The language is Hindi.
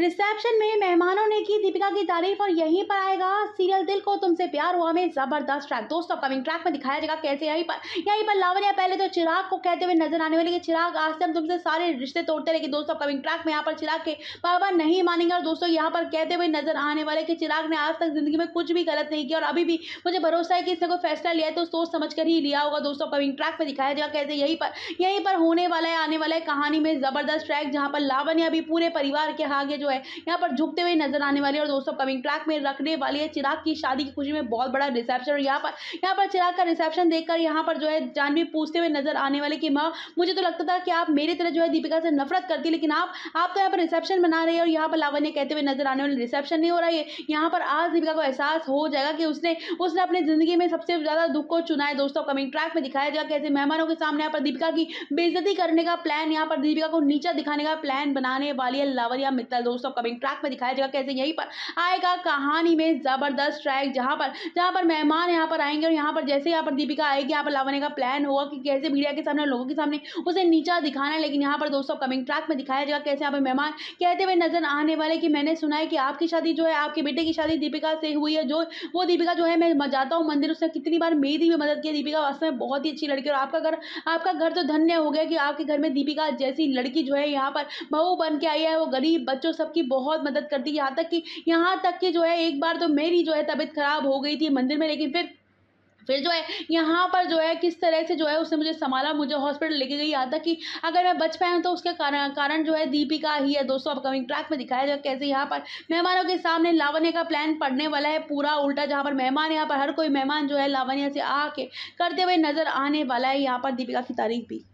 रिसेप्शन में मेहमानों ने की दीपिका की तारीफ और यहीं पर आएगा सीरियल दिल को तुमसे प्यार हुआ में जबरदस्त ट्रैक दोस्तों अपकमिंग ट्रैक में दिखाया जाएगा कैसे यहीं पर यहीं पर लावण्या पहले तो चिराग को कहते हुए नजर आने वाले चिराग आज से हम तुमसे सारे रिश्ते तोड़ते लेकिन दोस्तों अपकमिंग ट्रैक में यहाँ पर चिराग के बाबा नहीं मानेंगे और दोस्तों यहाँ पर कहते हुए नजर आने वाले कि चिराग ने आज तक जिंदगी में कुछ भी गलत नहीं किया और अभी भी मुझे भरोसा है कि इसने कोई फैसला लिया है तो सोच समझ कर ही लिया होगा दोस्तों अपकमिंग ट्रैक में दिखाया जाएगा कैसे यहीं पर यहीं पर होने वाला है आने वाला है कहानी में जबरदस्त ट्रैक जहाँ पर लावण्या भी पूरे परिवार के आगे जो हुए यहाँ पर झुकते हुए नजर आने वाली और दोस्तों कमिंग ट्रैक में रखने वाली है चिराग की शादी की खुशी में बहुत बड़ा रिसेप्शन और यहाँ पर यहाँ पर चिराग का रिसेप्शन देखकर यहाँ पर जो है जानवी पूछते हुए नजर आने वाले की माँ मुझे तो लगता था कि आप मेरी तरह जो है दीपिका से नफरत करती लेकिन आप आप तो यहाँ पर रिसेप्शन बना रहे हैं और यहाँ पर लावण्य कहते हुए नजर आने वाले रिसेप्शन नहीं हो रहा है यहाँ पर आज दीपिका को एहसास हो जाएगा कि उसने उसने अपनी जिंदगी में सबसे ज्यादा दुख को चुना है दोस्तों कमिंग ट्रैक में दिखाया जाएगा कैसे मेहमानों के सामने यहाँ पर दीपिका की बेजती करने का प्लान यहाँ पर दीपिका को नीचा दिखाने का प्लान बनाने वाली है लावरिया मित्तल दोस्तों दोस्तों कमिंग ट्रैक में दिखाया जाएगा कैसे यहीं पर आएगा कहानी में जबरदस्त ट्रैक जहां पर जहां पर मेहमान यहाँ पर आएंगे और यहाँ पर जैसे यहाँ पर दीपिका आएगी यहाँ पर लावण्य का प्लान होगा कि कैसे मीडिया के सामने लोगों के सामने उसे नीचा दिखाना है लेकिन यहाँ पर दोस्तों कमिंग ट्रैक में दिखाया जाएगा कैसे यहाँ पर मेहमान कहते हुए नजर आने वाले कि मैंने सुना है कि आपकी शादी जो है आपके बेटे की शादी दीपिका से हुई है जो वो दीपिका जो है मैं जाता हूँ मंदिर उसने कितनी बार मेरी भी मदद की दीपिका वास्तव में बहुत ही अच्छी लड़की और आपका घर आपका घर तो धन्य हो गया कि आपके घर में दीपिका जैसी लड़की जो है यहाँ पर बहू बन के आई है वो गरीब बच्चों सबकी बहुत मदद करती यहाँ तक कि यहाँ तक कि जो है एक बार तो मेरी जो है तबीयत ख़राब हो गई थी मंदिर में लेकिन फिर फिर जो है यहाँ पर जो है किस तरह से जो है उसने मुझे संभाला मुझे हॉस्पिटल लेके गई यहाँ तक कि अगर मैं बच पाया हूँ तो उसके कारण कारण जो है दीपिका ही है दोस्तों अपकमिंग ट्रैक में दिखाया जाए कैसे यहाँ पर मेहमानों के सामने लावण्य का प्लान पड़ने वाला है पूरा उल्टा जहाँ पर मेहमान यहाँ पर हर कोई मेहमान जो है लावण्य से आके करते हुए नजर आने वाला है यहाँ पर दीपिका की तारीफ भी